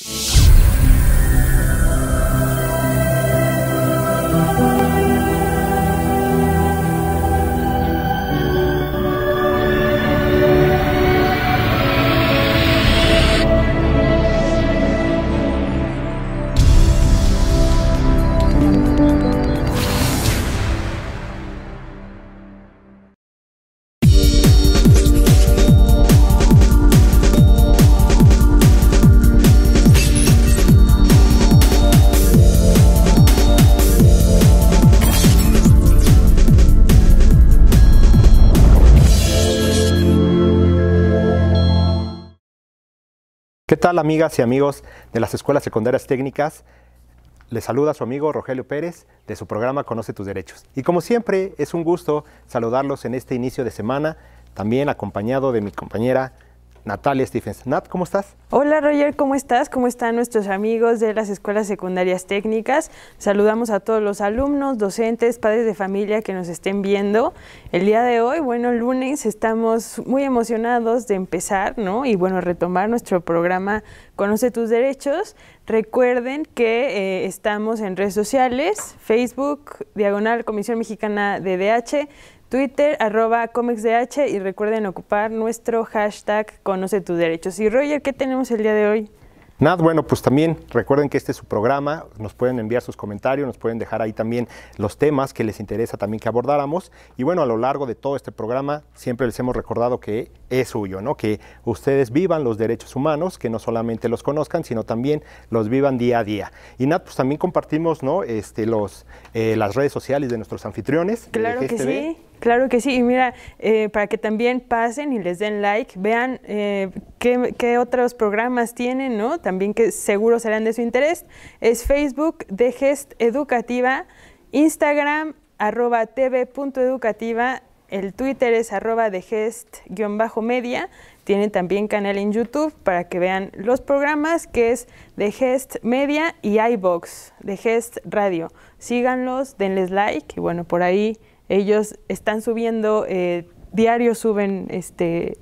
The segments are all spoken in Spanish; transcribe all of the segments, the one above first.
Thank you. tal amigas y amigos de las escuelas secundarias técnicas? Les saluda su amigo Rogelio Pérez de su programa Conoce tus Derechos. Y como siempre, es un gusto saludarlos en este inicio de semana, también acompañado de mi compañera Natalia Stephens. Nat, ¿cómo estás? Hola Roger, ¿cómo estás? ¿Cómo están nuestros amigos de las escuelas secundarias técnicas? Saludamos a todos los alumnos, docentes, padres de familia que nos estén viendo. El día de hoy, bueno, lunes, estamos muy emocionados de empezar, ¿no? Y bueno, retomar nuestro programa Conoce tus derechos. Recuerden que eh, estamos en redes sociales, Facebook, Diagonal Comisión Mexicana de DH, Twitter, arroba ComicsDH y recuerden ocupar nuestro hashtag Conoce tus derechos. Y Roger, ¿qué tenemos el día de hoy? Nada, bueno, pues también recuerden que este es su programa, nos pueden enviar sus comentarios, nos pueden dejar ahí también los temas que les interesa también que abordáramos. Y bueno, a lo largo de todo este programa siempre les hemos recordado que es suyo, ¿no? Que ustedes vivan los derechos humanos, que no solamente los conozcan, sino también los vivan día a día. Y Nat, pues también compartimos, ¿no? Este, los, eh, las redes sociales de nuestros anfitriones. Claro que sí. Claro que sí, y mira, eh, para que también pasen y les den like, vean eh, qué, otros programas tienen, ¿no? También que seguro serán de su interés. Es Facebook de Gest Educativa, Instagram arroba tv.educativa, el Twitter es arroba de Gest-media, tienen también canal en YouTube para que vean los programas que es de Gest Media y iBox, de Gest Radio. Síganlos, denles like y bueno, por ahí ellos están subiendo, eh, diario suben este,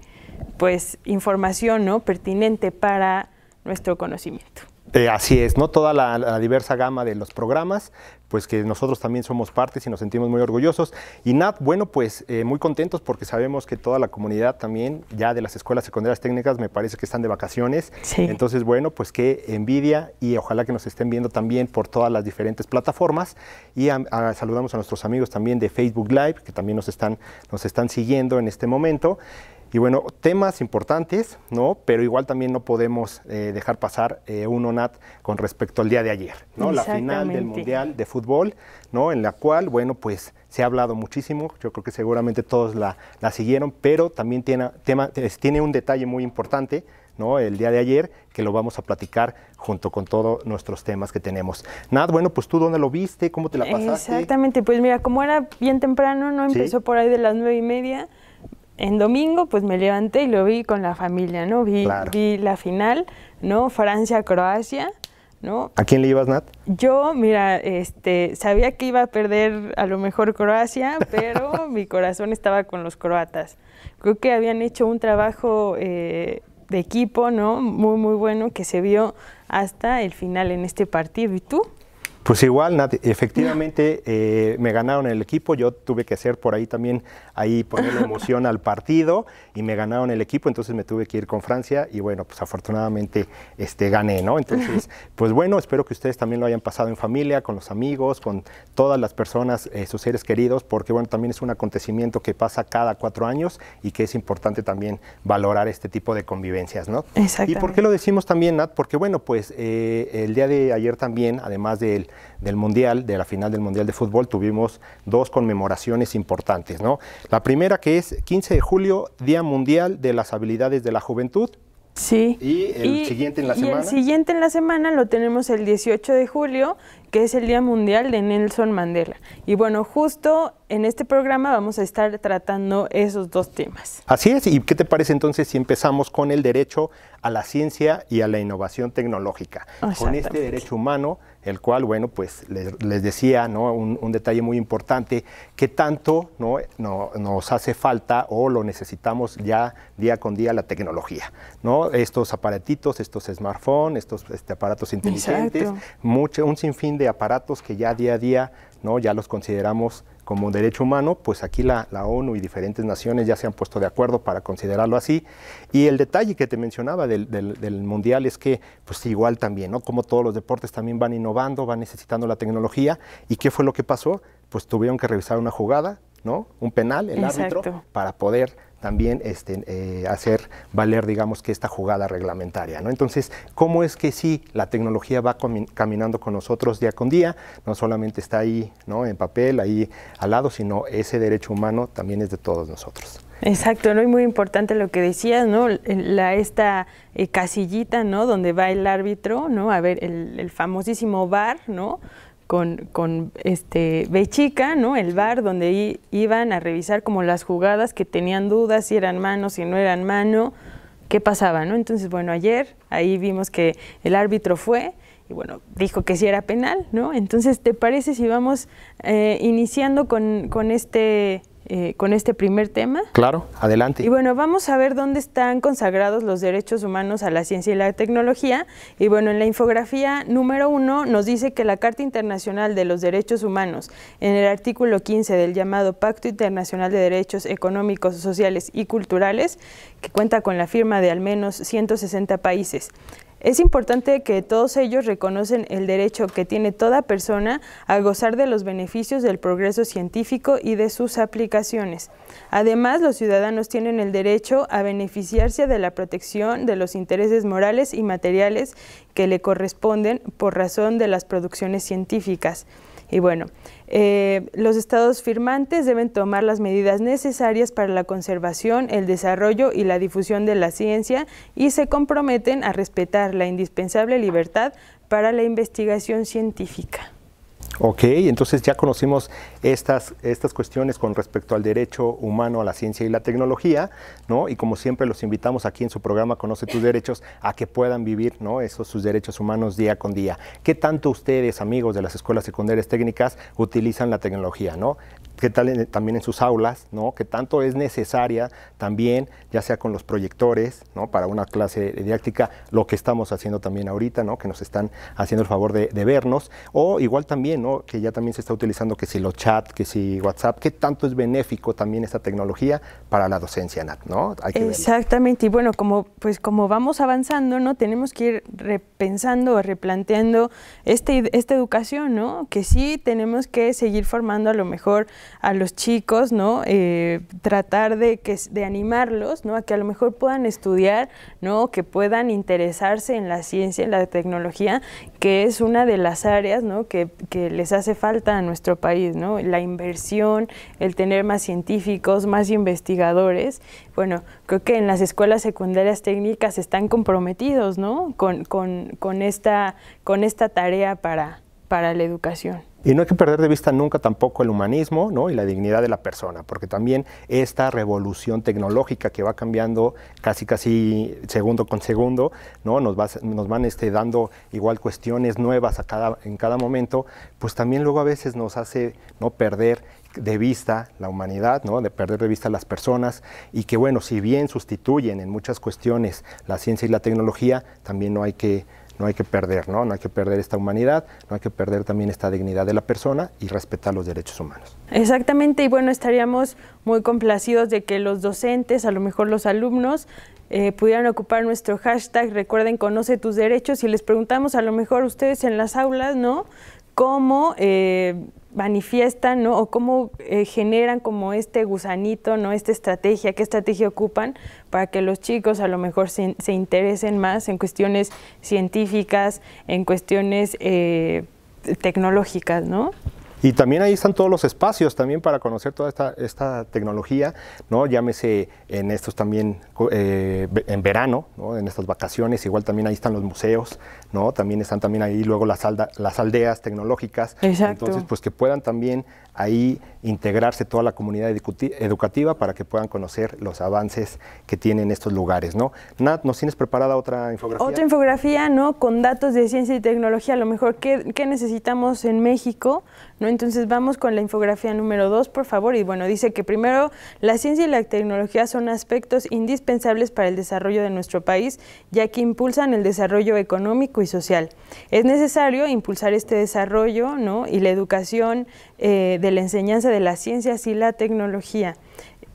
pues, información ¿no? pertinente para nuestro conocimiento. Eh, así es, ¿no? Toda la, diversa gama de los programas, pues que nosotros también somos partes y nos sentimos muy orgullosos. Y Nat, bueno, pues eh, muy contentos porque sabemos que toda la comunidad también, ya de las escuelas secundarias técnicas, me parece que están de vacaciones. Entonces, bueno, pues qué envidia y ojalá que nos estén viendo también por todas las diferentes plataformas. Y saludamos a nuestros amigos también de Facebook Live, que también nos están, nos están siguiendo en este momento. Y bueno, temas importantes, ¿no? Pero igual también no podemos eh, dejar pasar uno, eh, un ONAT con respecto al día de ayer, ¿no? La final del Mundial de Fútbol, ¿no? En la cual, bueno, pues se ha hablado muchísimo, yo creo que seguramente todos la, siguieron, pero también tiene, tema, tiene un detalle muy importante, ¿no? El día de ayer, que lo vamos a platicar junto con todos nuestros temas que tenemos. Nat, bueno, pues tú dónde lo viste, cómo te la pasaste. Exactamente, pues mira, como era bien temprano, ¿no? Empezó por ahí de las nueve y media en domingo pues me levanté y lo vi con la familia, ¿no? Vi, vi la final, ¿no? Francia-Croacia, ¿no? ¿A quién le ibas, Nat? Yo, mira, este, sabía que iba a perder a lo mejor Croacia, pero mi corazón estaba con los croatas. Creo que habían hecho un trabajo eh, de equipo, ¿no? Muy, muy bueno que se vio hasta el final en este partido. ¿Y tú? Pues igual, efectivamente eh, me ganaron el equipo, yo tuve que ser por ahí también, ahí la emoción al partido, y me ganaron el equipo, entonces me tuve que ir con Francia y bueno, pues afortunadamente este, gané, ¿no? Entonces, pues bueno, espero que ustedes también lo hayan pasado en familia, con los amigos, con todas las personas, eh, sus seres queridos, porque bueno, también es un acontecimiento que pasa cada cuatro años y que es importante también valorar este tipo de convivencias, ¿no? Exacto. ¿Y por qué lo decimos también, Nat? Porque bueno, pues eh, el día de ayer también, además del, del Mundial, de la final del Mundial de Fútbol, tuvimos dos conmemoraciones importantes, ¿no? La primera que es 15 de julio, Día Mundial de las Habilidades de la Juventud. Sí. ¿Y el siguiente en la y semana? El siguiente en la semana lo tenemos el 18 de julio, que es el Día Mundial de Nelson Mandela. Y bueno, justo en este programa vamos a estar tratando esos dos temas. Así es. ¿Y qué te parece entonces si empezamos con el derecho a la ciencia y a la innovación tecnológica? Con este derecho humano el cual, bueno, pues les, decía, ¿no? Un, detalle muy importante, que tanto ¿no? No, nos hace falta o lo necesitamos ya día con día la tecnología, ¿no? Estos aparatitos, estos smartphones, estos este, aparatos inteligentes, un sinfín de aparatos que ya día a día, ¿no? Ya los consideramos como derecho humano, pues aquí la, ONU y diferentes naciones ya se han puesto de acuerdo para considerarlo así. Y el detalle que te mencionaba del, del, Mundial es que, pues igual también, ¿no? Como todos los deportes también van innovando, van necesitando la tecnología. ¿Y qué fue lo que pasó? Pues tuvieron que revisar una jugada, un penal, el árbitro, para poder también este, eh, hacer valer, digamos, que esta jugada reglamentaria. ¿no? Entonces, ¿cómo es que si la tecnología va caminando con nosotros día con día? No solamente está ahí ¿no? en papel, ahí al lado, sino ese derecho humano también es de todos nosotros. Exacto, ¿no? Y muy importante lo que decías, ¿no? La, esta eh, casillita, ¿no? Donde va el árbitro, ¿no? A ver, el, famosísimo bar, ¿no? con, con este Bechica, ¿no? El bar donde iban a revisar como las jugadas que tenían dudas, si eran mano, si no eran mano, qué pasaba, ¿no? Entonces, bueno, ayer ahí vimos que el árbitro fue y bueno, dijo que sí era penal, ¿no? Entonces, ¿te parece si vamos eh, iniciando con, con este eh, con este primer tema. Claro, adelante. Y bueno, vamos a ver dónde están consagrados los derechos humanos a la ciencia y la tecnología. Y bueno, en la infografía número uno nos dice que la Carta Internacional de los Derechos Humanos, en el artículo 15 del llamado Pacto Internacional de Derechos Económicos, Sociales y Culturales, que cuenta con la firma de al menos 160 países, es importante que todos ellos reconocen el derecho que tiene toda persona a gozar de los beneficios del progreso científico y de sus aplicaciones. Además, los ciudadanos tienen el derecho a beneficiarse de la protección de los intereses morales y materiales que le corresponden por razón de las producciones científicas. Y bueno, eh, los estados firmantes deben tomar las medidas necesarias para la conservación, el desarrollo y la difusión de la ciencia y se comprometen a respetar la indispensable libertad para la investigación científica. Ok, entonces ya conocimos estas, estas cuestiones con respecto al derecho humano a la ciencia y la tecnología, ¿no? Y como siempre los invitamos aquí en su programa Conoce tus derechos a que puedan vivir, ¿no? Esos sus derechos humanos día con día. ¿Qué tanto ustedes, amigos de las escuelas secundarias técnicas, utilizan la tecnología, ¿no? qué tal también en sus aulas, ¿no? que tanto es necesaria también, ya sea con los proyectores, ¿no? para una clase didáctica, lo que estamos haciendo también ahorita, ¿no? que nos están haciendo el favor de, vernos, o igual también, ¿no? que ya también se está utilizando que si los chat, que si WhatsApp, qué tanto es benéfico también esta tecnología para la docencia, Nat, ¿no? Exactamente, y bueno, como, pues, como vamos avanzando, ¿no? tenemos que ir repensando replanteando este, esta educación, ¿no? que sí tenemos que seguir formando a lo mejor a los chicos, ¿no? Eh, tratar de, que, de animarlos, ¿no? A que a lo mejor puedan estudiar, ¿no? Que puedan interesarse en la ciencia, en la tecnología, que es una de las áreas, ¿no? Que, les hace falta a nuestro país, ¿no? La inversión, el tener más científicos, más investigadores. Bueno, creo que en las escuelas secundarias técnicas están comprometidos, ¿no? Con, esta, tarea para la educación. Y no hay que perder de vista nunca tampoco el humanismo y la dignidad de la persona, porque también esta revolución tecnológica que va cambiando casi casi segundo con segundo, ¿no? nos, nos van este, dando igual cuestiones nuevas en cada momento, pues también luego a veces nos hace no perder de vista la humanidad, ¿no? de perder de vista las personas y que bueno, si bien sustituyen en muchas cuestiones la ciencia y la tecnología, también no hay que no hay que perder, ¿no? No hay que perder esta humanidad, no hay que perder también esta dignidad de la persona y respetar los derechos humanos. Exactamente, y bueno, estaríamos muy complacidos de que los docentes, a lo mejor los alumnos, eh, pudieran ocupar nuestro hashtag, recuerden, conoce tus derechos, y les preguntamos a lo mejor ustedes en las aulas, ¿no? ¿Cómo... Eh, manifiestan, ¿no? O cómo eh, generan como este gusanito, ¿no? Esta estrategia, qué estrategia ocupan para que los chicos a lo mejor se, interesen más en cuestiones científicas, en cuestiones eh, tecnológicas, ¿no? Y también ahí están todos los espacios también para conocer toda esta, esta tecnología, ¿no? Llámese en estos también, eh, en verano, ¿no? en estas vacaciones, igual también ahí están los museos, ¿no? También están también ahí luego las, alda, las aldeas tecnológicas. Entonces, pues que puedan también ahí integrarse toda la comunidad educativa para que puedan conocer los avances que tienen estos lugares. ¿no? Nat, ¿nos tienes preparada otra infografía? Otra infografía, ¿no? Con datos de ciencia y tecnología, a lo mejor, ¿qué, necesitamos en México? ¿no? Entonces vamos con la infografía número dos, por favor. Y bueno, dice que primero, la ciencia y la tecnología son aspectos indispensables para el desarrollo de nuestro país, ya que impulsan el desarrollo económico y social. Es necesario impulsar este desarrollo, ¿no? Y la educación eh, de la enseñanza de las ciencias y la tecnología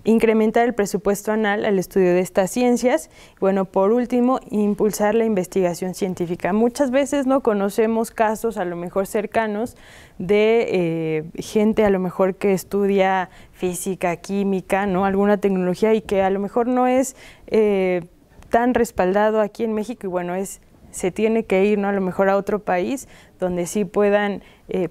incrementar el presupuesto anual al estudio de estas ciencias. Bueno, por último, impulsar la investigación científica. Muchas veces no conocemos casos a lo mejor cercanos de eh, gente a lo mejor que estudia física, química, ¿no? alguna tecnología y que a lo mejor no es eh, tan respaldado aquí en México y bueno, es se tiene que ir ¿no? a lo mejor a otro país donde sí puedan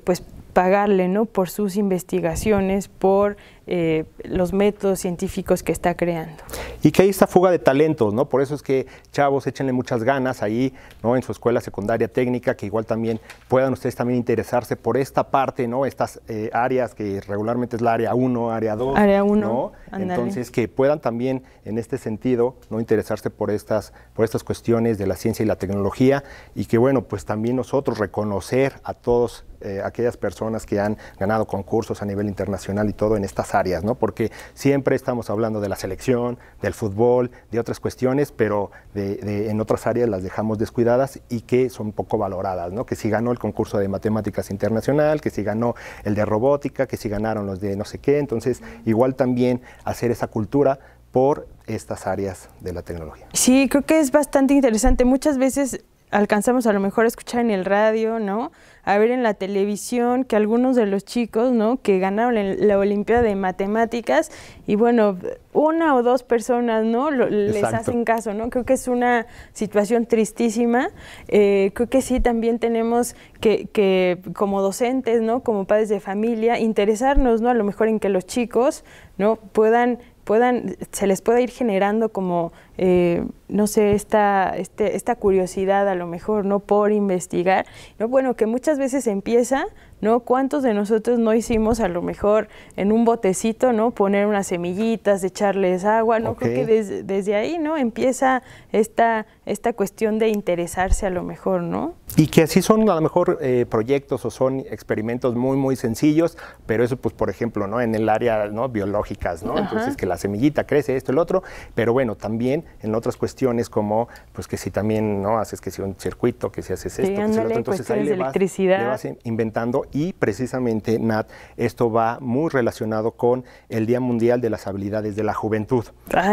pues pagarle ¿no? por sus investigaciones, por eh, los métodos científicos que está creando. Y que hay esta fuga de talentos, ¿no? Por eso es que, chavos, échenle muchas ganas ahí, ¿no? En su escuela secundaria técnica, que igual también puedan ustedes también interesarse por esta parte, ¿no? Estas eh, áreas que regularmente es la área 1, área 2. Área 1. ¿no? Entonces, que puedan también, en este sentido, ¿no? Interesarse por estas, por estas cuestiones de la ciencia y la tecnología y que, bueno, pues también nosotros reconocer a todos eh, aquellas personas que han ganado concursos a nivel internacional y todo en estas áreas ¿no? Porque siempre estamos hablando de la selección, del fútbol, de otras cuestiones, pero en otras áreas las dejamos descuidadas y que son poco valoradas, ¿no? Que si ganó el concurso de matemáticas internacional, que si ganó el de robótica, que si ganaron los de no sé qué, entonces igual también hacer esa cultura por estas áreas de la tecnología. Sí, creo que es bastante interesante. Muchas veces alcanzamos a lo mejor a escuchar en el radio, ¿no? A ver en la televisión que algunos de los chicos, ¿no? Que ganaron la Olimpiada de Matemáticas y bueno, una o dos personas, ¿no? les hacen caso, ¿no? Creo que es una situación tristísima. Eh, creo que sí, también tenemos que, que, como docentes, ¿no? Como padres de familia, interesarnos, ¿no? A lo mejor en que los chicos, ¿no? Puedan, puedan, se les pueda ir generando como eh, no sé, esta, este, esta curiosidad a lo mejor, ¿no? Por investigar, ¿no? Bueno, que muchas veces empieza, ¿no? ¿Cuántos de nosotros no hicimos a lo mejor en un botecito, ¿no? Poner unas semillitas, echarles agua, ¿no? Creo que desde ahí, ¿no? Empieza esta, esta cuestión de interesarse a lo mejor, ¿no? Y que así son a lo mejor eh, proyectos o son experimentos muy, muy sencillos, pero eso, pues, por ejemplo, ¿no? En el área, ¿no? Biológicas, ¿no? Entonces, que la semillita crece, esto, el otro, pero bueno, también en otras cuestiones como, pues que si también no haces que si un circuito, que si haces esto, que entonces ahí le vas, inventando y precisamente, Nat, esto va muy relacionado con el Día Mundial de las Habilidades de la Juventud.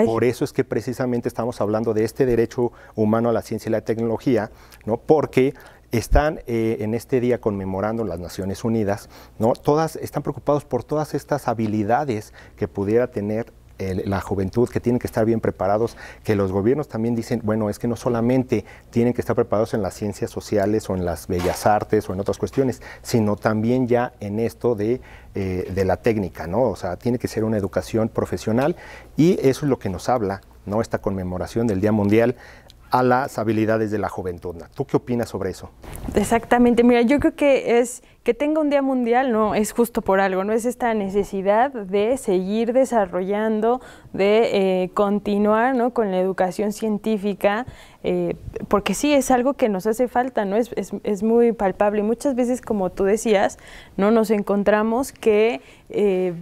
Por eso es que precisamente estamos hablando de este derecho humano a la ciencia y la tecnología, ¿no? Porque están eh, en este día conmemorando las Naciones Unidas, ¿no? Todas están preocupados por todas estas habilidades que pudiera tener la juventud, que tienen que estar bien preparados, que los gobiernos también dicen, bueno, es que no solamente tienen que estar preparados en las ciencias sociales o en las bellas artes o en otras cuestiones, sino también ya en esto de, eh, de la técnica, ¿no? O sea, tiene que ser una educación profesional y eso es lo que nos habla, ¿no? Esta conmemoración del Día Mundial a las habilidades de la juventud. ¿Tú qué opinas sobre eso? Exactamente, mira, yo creo que es que tenga un día mundial, no es justo por algo, no es esta necesidad de seguir desarrollando, de eh, continuar con la educación científica, eh, porque sí es algo que nos hace falta, ¿no? Es, muy palpable. Muchas veces, como tú decías, no nos encontramos que eh,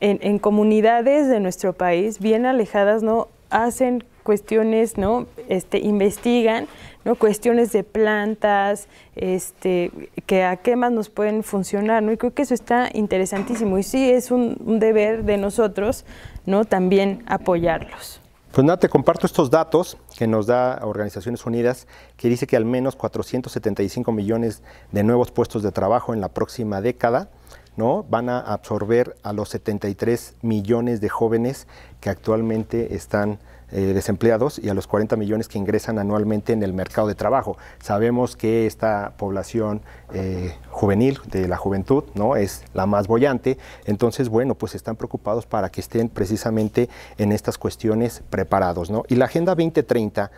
en, en comunidades de nuestro país bien alejadas, ¿no? hacen cuestiones, ¿no? Este, investigan, ¿no? Cuestiones de plantas, este, que a qué más nos pueden funcionar, ¿no? Y creo que eso está interesantísimo y sí es un, deber de nosotros, ¿no? También apoyarlos. Pues nada, te comparto estos datos que nos da Organizaciones Unidas, que dice que al menos 475 millones de nuevos puestos de trabajo en la próxima década ¿no? van a absorber a los 73 millones de jóvenes que actualmente están eh, desempleados y a los 40 millones que ingresan anualmente en el mercado de trabajo. Sabemos que esta población eh, juvenil, de la juventud, ¿no? es la más bollante, entonces, bueno, pues están preocupados para que estén precisamente en estas cuestiones preparados. ¿no? Y la Agenda 2030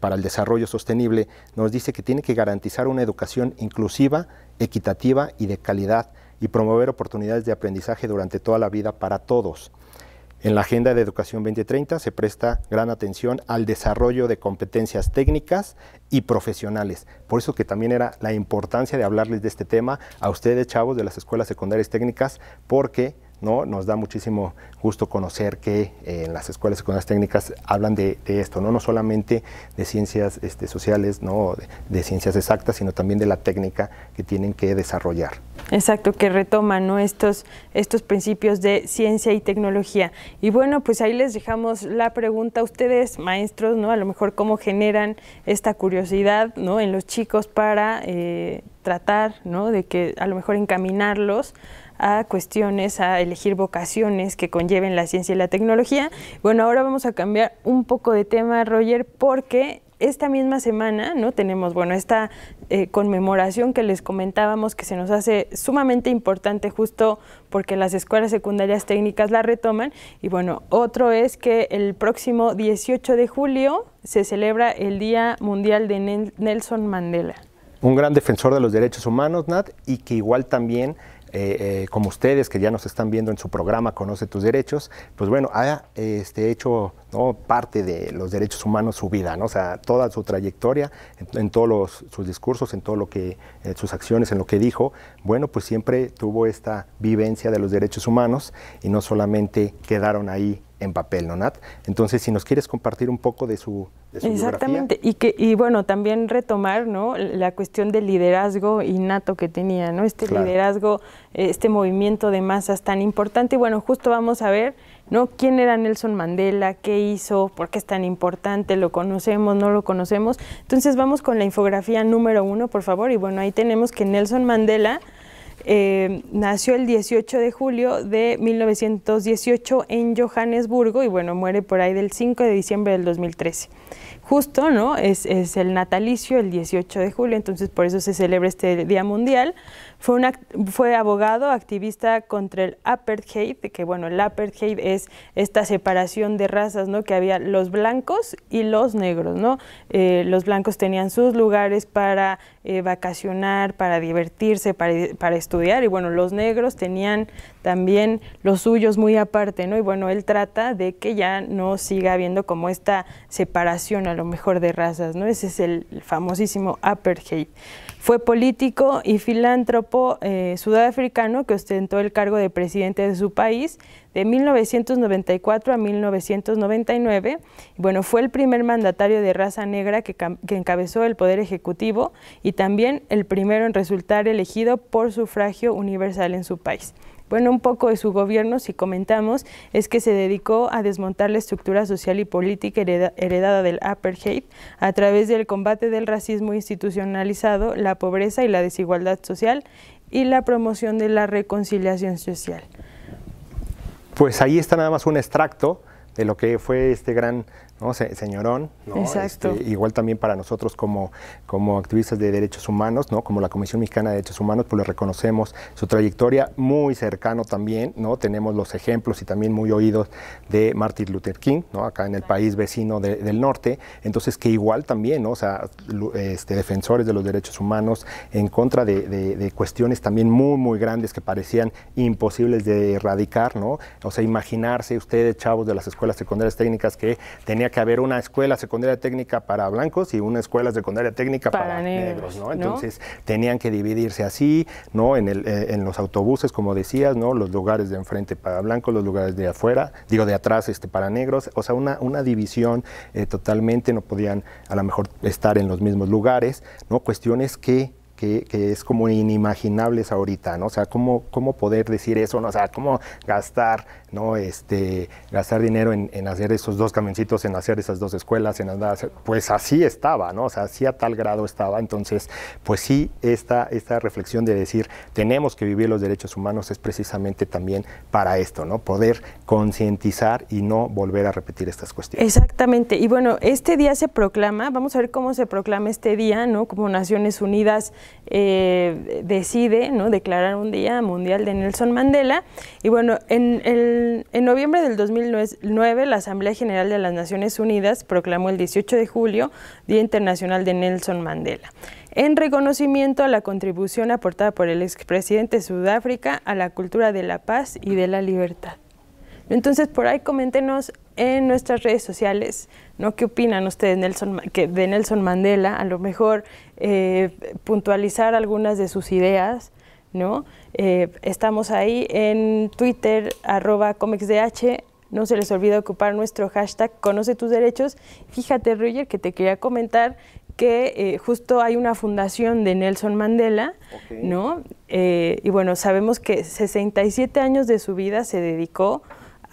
para el Desarrollo Sostenible nos dice que tiene que garantizar una educación inclusiva, equitativa y de calidad y promover oportunidades de aprendizaje durante toda la vida para todos. En la Agenda de Educación 2030 se presta gran atención al desarrollo de competencias técnicas y profesionales. Por eso que también era la importancia de hablarles de este tema a ustedes, chavos de las escuelas secundarias técnicas, porque ¿no? Nos da muchísimo gusto conocer que eh, en las escuelas secundarias técnicas hablan de, esto, ¿no? No solamente de ciencias este, sociales, ¿no? De, ciencias exactas, sino también de la técnica que tienen que desarrollar. Exacto, que retoman estos, estos principios de ciencia y tecnología. Y bueno, pues ahí les dejamos la pregunta a ustedes, maestros, ¿no? A lo mejor cómo generan esta curiosidad, ¿no? En los chicos para eh, tratar, ¿no? De que a lo mejor encaminarlos a cuestiones, a elegir vocaciones que conlleven la ciencia y la tecnología. Bueno, ahora vamos a cambiar un poco de tema, Roger, porque esta misma semana, ¿no? Tenemos, bueno, esta eh, conmemoración que les comentábamos que se nos hace sumamente importante justo porque las escuelas secundarias técnicas la retoman. Y bueno, otro es que el próximo 18 de julio se celebra el Día Mundial de Nelson Mandela. Un gran defensor de los derechos humanos, Nat, y que igual también eh, eh, como ustedes que ya nos están viendo en su programa Conoce tus derechos, pues bueno, ha este, hecho ¿no? parte de los derechos humanos su vida, ¿no? o sea, toda su trayectoria, en, todos los, sus discursos, en todo lo que, eh, sus acciones, en lo que dijo, bueno, pues siempre tuvo esta vivencia de los derechos humanos y no solamente quedaron ahí en papel, ¿no, Nat? Entonces, si nos quieres compartir un poco de su, Exactamente, y que y bueno, también retomar, ¿no? La cuestión del liderazgo innato que tenía, ¿no? Este liderazgo, este movimiento de masas tan importante. Y bueno, justo vamos a ver, ¿no? ¿Quién era Nelson Mandela? ¿Qué hizo? ¿Por qué es tan importante? ¿Lo conocemos? ¿No lo conocemos? Entonces, vamos con la infografía número uno, por favor. Y bueno, ahí tenemos que Nelson Mandela eh, nació el 18 de julio de 1918 en Johannesburgo y bueno, muere por ahí del 5 de diciembre del 2013. Justo, ¿no? Es, es el natalicio, el 18 de julio, entonces por eso se celebra este Día Mundial, fue, abogado, activista contra el apartheid, que bueno, el apartheid es esta separación de razas, ¿no? Que había los blancos y los negros, ¿no? Eh, los blancos tenían sus lugares para eh, vacacionar, para divertirse, para, para estudiar, y bueno, los negros tenían también los suyos muy aparte, ¿no? Y bueno, él trata de que ya no siga habiendo como esta separación a lo mejor de razas, ¿no? Ese es el famosísimo apartheid. Fue político y filántropo eh, sudafricano que ostentó el cargo de presidente de su país de 1994 a 1999. Bueno, fue el primer mandatario de raza negra que encabezó el Poder Ejecutivo y también el primero en resultar elegido por sufragio universal en su país. Bueno, un poco de su gobierno, si comentamos, es que se dedicó a desmontar la estructura social y política heredada del apartheid a través del combate del racismo institucionalizado, la pobreza y la desigualdad social y la promoción de la reconciliación social. Pues ahí está nada más un extracto de lo que fue este gran señorón, este, igual también para nosotros como, como activistas de derechos humanos, ¿no? como la Comisión Mexicana de Derechos Humanos, pues le reconocemos su trayectoria muy cercano también, ¿no? tenemos los ejemplos y también muy oídos de Martin Luther King, ¿no? acá en el país vecino del norte, entonces que igual también, o sea, este, defensores de los derechos humanos en contra de, cuestiones también muy, muy grandes que parecían imposibles de erradicar, ¿no? o sea, imaginarse ustedes, chavos de las escuelas, las secundarias técnicas que tenía que haber una escuela secundaria técnica para blancos y una escuela secundaria técnica para, negros, ¿no? Entonces tenían que dividirse así, ¿no? En, el, eh, en los autobuses, como decías, ¿no? Los lugares de enfrente para blancos, los lugares de afuera, digo, de atrás este, para negros, o sea, una, una división eh, totalmente, no podían a lo mejor estar en los mismos lugares, ¿no? Cuestiones que que, es como inimaginables ahorita, ¿no? O sea, ¿cómo, cómo poder decir eso? ¿no? O sea, ¿cómo gastar, ¿no? Este, gastar dinero en, hacer esos dos camioncitos, en hacer esas dos escuelas, en andar, pues así estaba, ¿no? O sea, así a tal grado estaba. Entonces, pues sí, esta, esta reflexión de decir, tenemos que vivir los derechos humanos es precisamente también para esto, ¿no? Poder concientizar y no volver a repetir estas cuestiones. Exactamente. Y bueno, este día se proclama, vamos a ver cómo se proclama este día, ¿no? Como Naciones Unidas eh, decide ¿no? declarar un día mundial de Nelson Mandela. Y bueno, en, en noviembre del 2009 la Asamblea General de las Naciones Unidas proclamó el 18 de julio Día Internacional de Nelson Mandela en reconocimiento a la contribución aportada por el expresidente de Sudáfrica a la cultura de la paz y de la libertad. Entonces, por ahí coméntenos en nuestras redes sociales, ¿no? ¿Qué opinan ustedes de Nelson Mandela? A lo mejor eh, puntualizar algunas de sus ideas, ¿no? Eh, estamos ahí en Twitter, arroba comicsdh, no se les olvide ocupar nuestro hashtag Conoce tus derechos. Fíjate, Roger, que te quería comentar que eh, justo hay una fundación de Nelson Mandela, ¿no? y bueno, sabemos que 67 años de su vida se dedicó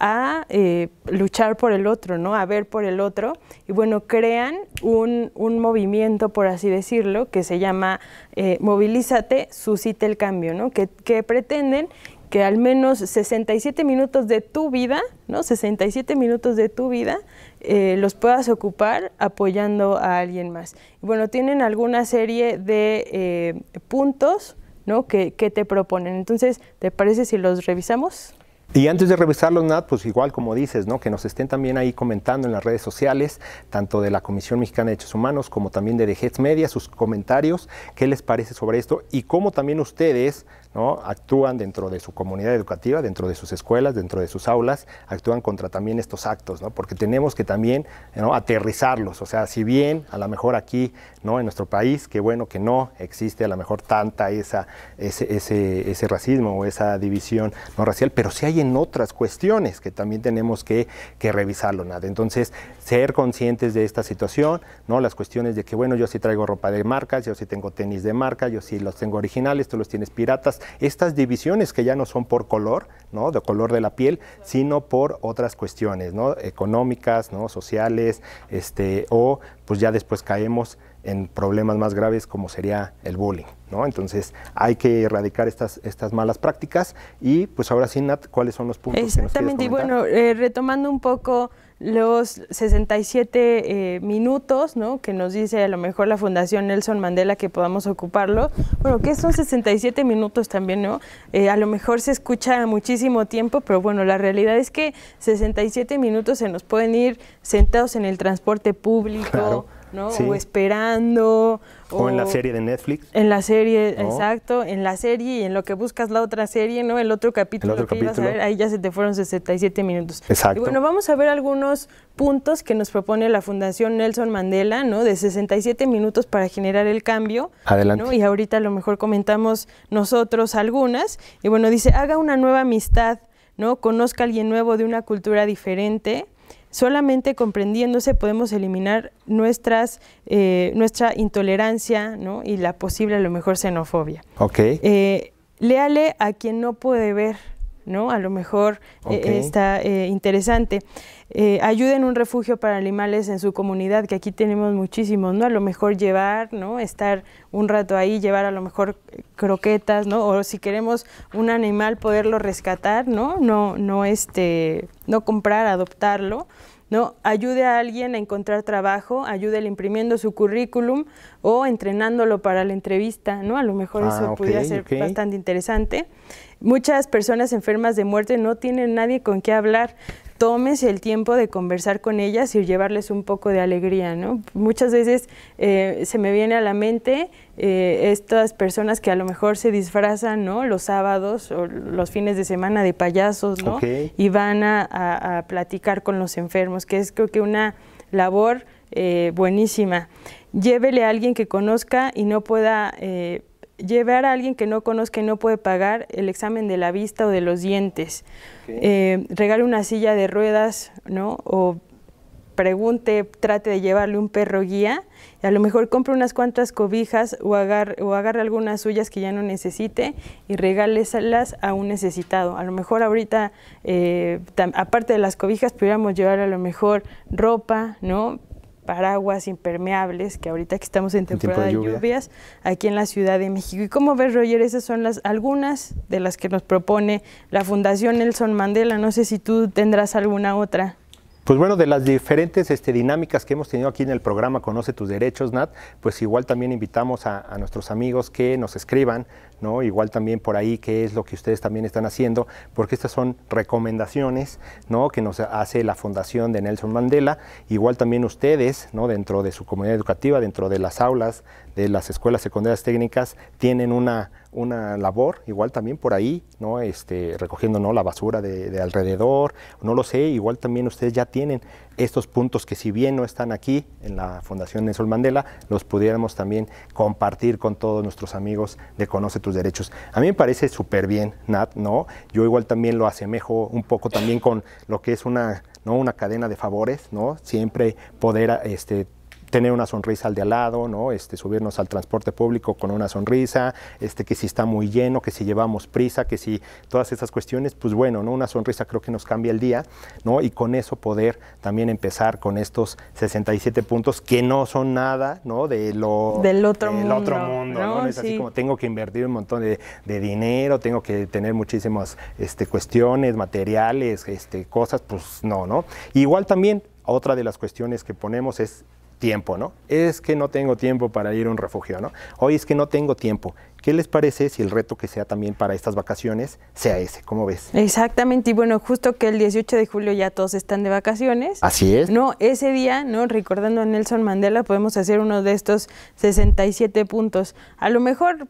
a eh, luchar por el otro, ¿no? A ver por el otro. Y bueno, crean un, un movimiento, por así decirlo, que se llama eh, Movilízate, suscite el cambio, ¿no? Que, pretenden que al menos 67 minutos de tu vida, ¿no? 67 minutos de tu vida eh, los puedas ocupar apoyando a alguien más. Bueno, tienen alguna serie de puntos, ¿no? Que, que te proponen. Entonces, ¿te parece si los revisamos? Y antes de revisarlos, Nat, pues igual como dices, ¿no? que nos estén también ahí comentando en las redes sociales, tanto de la Comisión Mexicana de Derechos Humanos como también de Heads Media, sus comentarios, qué les parece sobre esto y cómo también ustedes ¿no? Actúan dentro de su comunidad educativa, dentro de sus escuelas, dentro de sus aulas, actúan contra también estos actos, ¿no? Porque tenemos que también ¿no? aterrizarlos, o sea, si bien a lo mejor aquí, ¿no? En nuestro país, que bueno que no existe a lo mejor tanta esa, ese, ese, racismo o esa división no racial, pero sí hay en otras cuestiones que también tenemos que, revisarlo, nada. Entonces, ser conscientes de esta situación, ¿no? Las cuestiones de que, bueno, yo sí traigo ropa de marcas, yo sí tengo tenis de marca, yo sí los tengo originales, tú los tienes piratas, estas divisiones que ya no son por color, ¿no? De color de la piel, sino por otras cuestiones, ¿no? Económicas, ¿no? Sociales, este, o pues ya después caemos en problemas más graves como sería el bullying, ¿no? Entonces hay que erradicar estas, estas malas prácticas y pues ahora sí, Nat, ¿cuáles son los puntos? que nos y bueno, eh, retomando un poco los 67 eh, minutos, ¿no? Que nos dice a lo mejor la Fundación Nelson Mandela que podamos ocuparlo. Bueno, que son 67 minutos también, ¿no? Eh, a lo mejor se escucha muchísimo tiempo, pero bueno, la realidad es que 67 minutos se nos pueden ir sentados en el transporte público. ¿no? O esperando. O, en la serie de Netflix. En la serie, exacto, en la serie y en lo que buscas la otra serie, ¿no? El otro capítulo ahí ya se te fueron 67 minutos. Exacto. Y bueno, vamos a ver algunos puntos que nos propone la Fundación Nelson Mandela, ¿no? De 67 minutos para generar el cambio. Adelante. Y ahorita a lo mejor comentamos nosotros algunas. Y bueno, dice, haga una nueva amistad, ¿no? Conozca a alguien nuevo de una cultura diferente, Solamente comprendiéndose podemos eliminar nuestras, eh, nuestra intolerancia y la posible, a lo mejor, xenofobia. Ok. Eh, léale a quien no puede ver ¿no? A lo mejor eh, está eh, interesante. Eh, un refugio para animales en su comunidad, que aquí tenemos muchísimos, ¿no? A lo mejor llevar, ¿no? Estar un rato ahí, llevar a lo mejor croquetas, ¿no? O si queremos un animal, poderlo rescatar, ¿no? No, no, este, no comprar, adoptarlo. ¿no? Ayude a alguien a encontrar trabajo, ayúdele imprimiendo su currículum o entrenándolo para la entrevista, ¿no? A lo mejor eso ah, podría ser bastante interesante. Muchas personas enfermas de muerte no tienen nadie con qué hablar, tomes el tiempo de conversar con ellas y llevarles un poco de alegría, ¿no? Muchas veces eh, se me viene a la mente eh, estas personas que a lo mejor se disfrazan, ¿no? Los sábados o los fines de semana de payasos, ¿no? Y van a, platicar con los enfermos, que es creo que una labor eh, buenísima. Llévele a alguien que conozca y no pueda llevar a alguien que no conozca y no puede pagar el examen de la vista o de los dientes. Eh, regale una silla de ruedas, ¿no? O pregunte, trate de llevarle un perro guía. Y a lo mejor compre unas cuantas cobijas o, o agarre algunas suyas que ya no necesite y regáleselas a un necesitado. A lo mejor ahorita, eh, aparte de las cobijas, podríamos llevar a lo mejor ropa, ¿no? paraguas impermeables, que ahorita que estamos en temporada de, lluvias, aquí en la Ciudad de México. ¿Y cómo ves, Roger? Esas son las algunas de las que nos propone la Fundación Nelson Mandela. No sé si tú tendrás alguna otra. Pues bueno, de las diferentes este, dinámicas que hemos tenido aquí en el programa Conoce tus Derechos, Nat, pues igual también invitamos a nuestros amigos que nos escriban, Igual también por ahí qué es lo que ustedes también están haciendo, porque estas son recomendaciones, Que nos hace la Fundación de Nelson Mandela. Igual también ustedes, Dentro de su comunidad educativa, dentro de las aulas de las escuelas secundarias técnicas tienen una, una labor igual también por ahí, ¿no? Este, recogiendo ¿no? la basura de, alrededor, no lo sé, igual también ustedes ya tienen estos puntos que si bien no están aquí en la Fundación Nelson Mandela, los pudiéramos también compartir con todos nuestros amigos de Conoce Tus Derechos. A mí me parece súper bien, Nat, ¿no? Yo igual también lo asemejo un poco también con lo que es una, ¿no? una cadena de favores, ¿no? Siempre poder... Este, tener una sonrisa al de al lado, ¿no? Este, subirnos al transporte público con una sonrisa, este, que si está muy lleno, que si llevamos prisa, que si todas esas cuestiones, pues bueno, ¿no? Una sonrisa creo que nos cambia el día, ¿no? Y con eso poder también empezar con estos 67 puntos que no son nada, ¿no? De lo, del otro mundo. Otro mundo ¿no? Es así como tengo que invertir un montón de, dinero, tengo que tener muchísimas este, cuestiones, materiales, este, cosas, pues no, ¿no? igual también otra de las cuestiones que ponemos es tiempo, ¿no? Es que no tengo tiempo para ir a un refugio, ¿no? Hoy es que no tengo tiempo. ¿Qué les parece si el reto que sea también para estas vacaciones sea ese? ¿Cómo ves? Exactamente, y bueno, justo que el 18 de julio ya todos están de vacaciones. Así es. No, ese día, ¿no? Recordando a Nelson Mandela, podemos hacer uno de estos 67 puntos. A lo mejor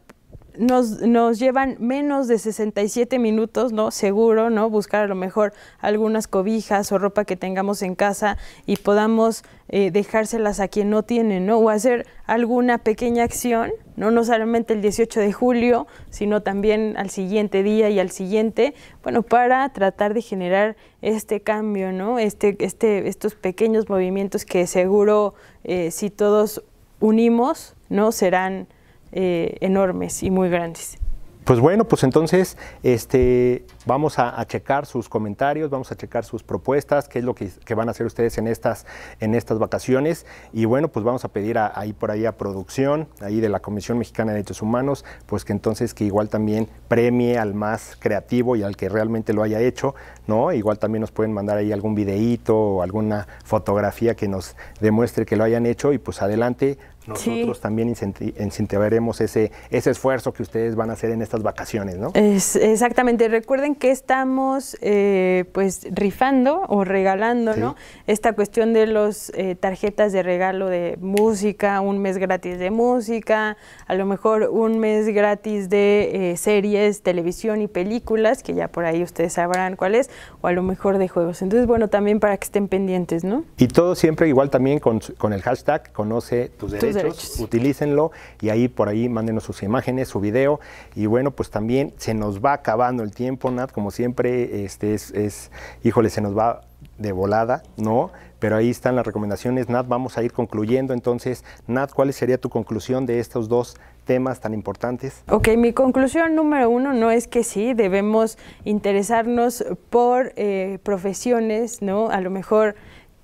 nos, nos, llevan menos de 67 minutos, ¿no? Seguro, ¿no? Buscar a lo mejor algunas cobijas o ropa que tengamos en casa y podamos eh, dejárselas a quien no tiene, ¿no? O hacer alguna pequeña acción, ¿no? No solamente el 18 de julio, sino también al siguiente día y al siguiente, bueno, para tratar de generar este cambio, ¿no? Este, este, estos pequeños movimientos que seguro eh, si todos unimos, ¿no? Serán eh, enormes y muy grandes. Pues bueno, pues entonces este, vamos a, checar sus comentarios, vamos a checar sus propuestas, qué es lo que, van a hacer ustedes en estas, en estas vacaciones. Y bueno, pues vamos a pedir ahí por ahí a producción, ahí de la Comisión Mexicana de Derechos Humanos, pues que entonces que igual también premie al más creativo y al que realmente lo haya hecho, ¿no? Igual también nos pueden mandar ahí algún videíto o alguna fotografía que nos demuestre que lo hayan hecho y pues adelante nosotros también incentivaremos ese, ese esfuerzo que ustedes van a hacer en estas vacaciones, ¿no? Es, exactamente. Recuerden que estamos eh, pues rifando o regalando, ¿no? Esta cuestión de los eh, tarjetas de regalo de música, un mes gratis de música, a lo mejor un mes gratis de eh, series, televisión y películas, que ya por ahí ustedes sabrán cuál es, o a lo mejor de juegos. Entonces, bueno, también para que estén pendientes, ¿no? Y todo siempre igual también con, con el hashtag conoce tus derechos utilícenlo y ahí por ahí mándenos sus imágenes, su video. Y bueno, pues también se nos va acabando el tiempo, Nat, como siempre, este es, híjole, se nos va de volada, ¿no? Pero ahí están las recomendaciones, Nat, vamos a ir concluyendo. Entonces, Nat, ¿cuál sería tu conclusión de estos dos temas tan importantes? Ok, mi conclusión número uno no es que sí, debemos interesarnos por eh, profesiones, ¿no? A lo mejor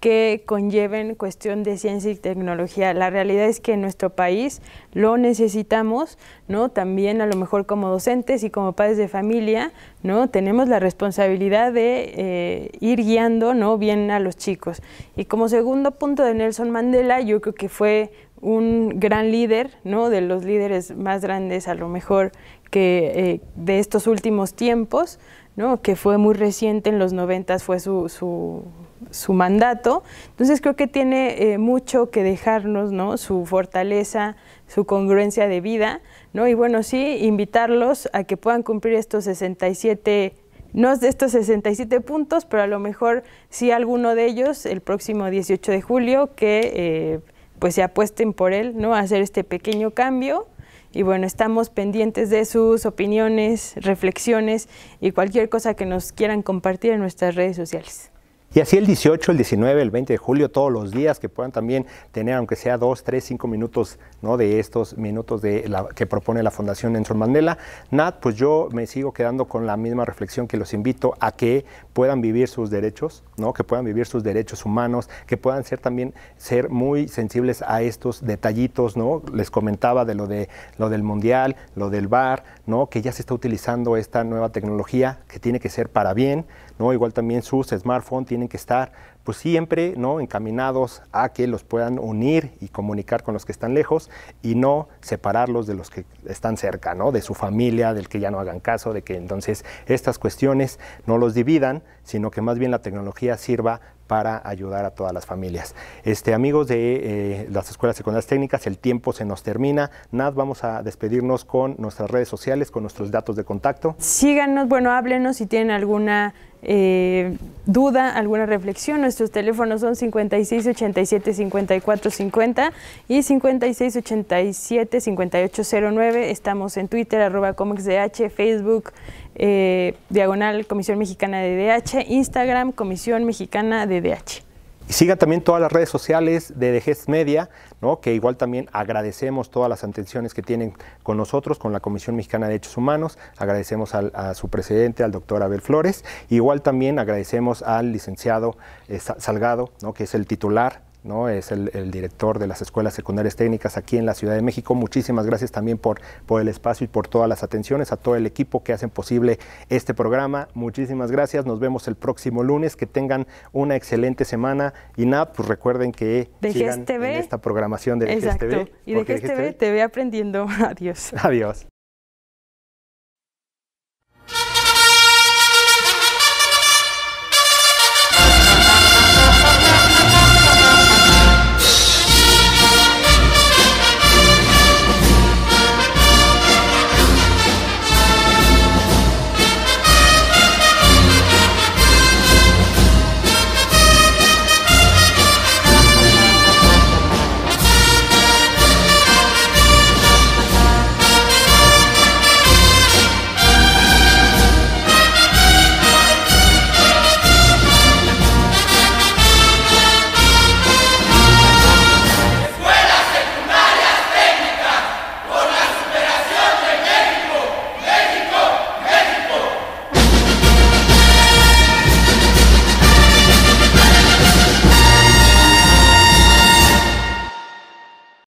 que conlleven cuestión de ciencia y tecnología. La realidad es que en nuestro país lo necesitamos, ¿no? También a lo mejor como docentes y como padres de familia, ¿no? Tenemos la responsabilidad de eh, ir guiando, ¿no? Bien a los chicos. Y como segundo punto de Nelson Mandela, yo creo que fue un gran líder, ¿no? De los líderes más grandes a lo mejor que eh, de estos últimos tiempos, ¿no? Que fue muy reciente, en los noventas fue su, su su mandato. Entonces creo que tiene eh, mucho que dejarnos, ¿no? Su fortaleza, su congruencia de vida, ¿no? Y bueno, sí, invitarlos a que puedan cumplir estos 67 no de estos 67 puntos, pero a lo mejor sí alguno de ellos el próximo 18 de julio que eh, pues se apuesten por él, ¿no? hacer este pequeño cambio. Y bueno, estamos pendientes de sus opiniones, reflexiones y cualquier cosa que nos quieran compartir en nuestras redes sociales. Y así el 18, el 19, el 20 de julio, todos los días que puedan también tener, aunque sea dos, tres, cinco minutos ¿no? de estos minutos de la, que propone la Fundación Nelson Mandela. Nat, pues yo me sigo quedando con la misma reflexión que los invito a que puedan vivir sus derechos, ¿no? que puedan vivir sus derechos humanos, que puedan ser también ser muy sensibles a estos detallitos, ¿no? Les comentaba de lo de lo del mundial, lo del bar, ¿no? que ya se está utilizando esta nueva tecnología que tiene que ser para bien, ¿no? Igual también sus smartphones tienen que estar pues siempre ¿no? encaminados a que los puedan unir y comunicar con los que están lejos y no separarlos de los que están cerca, ¿no? de su familia, del que ya no hagan caso, de que entonces estas cuestiones no los dividan, sino que más bien la tecnología sirva para ayudar a todas las familias. Este, amigos de eh, las escuelas secundarias técnicas, el tiempo se nos termina. nada vamos a despedirnos con nuestras redes sociales, con nuestros datos de contacto. Síganos, bueno, háblenos si tienen alguna eh, duda, alguna reflexión. Nuestros teléfonos son 56 87 54 50 y 56 87 58 09. Estamos en Twitter, arroba dh Facebook, eh, diagonal Comisión Mexicana de DH, Instagram, Comisión Mexicana de DH. Y sigan también todas las redes sociales de DGES Media, ¿no? que igual también agradecemos todas las atenciones que tienen con nosotros, con la Comisión Mexicana de Derechos Humanos. Agradecemos a su presidente, al doctor Abel Flores. Igual también agradecemos al licenciado eh, Salgado, ¿no? que es el titular es el, director de las escuelas secundarias técnicas aquí en la Ciudad de México. Muchísimas gracias también por, el espacio y por todas las atenciones, a todo el equipo que hacen posible este programa. Muchísimas gracias, nos vemos el próximo lunes, que tengan una excelente semana y nada, pues recuerden que en esta programación de TV. Y de GSTV, TV aprendiendo. Adiós. Adiós.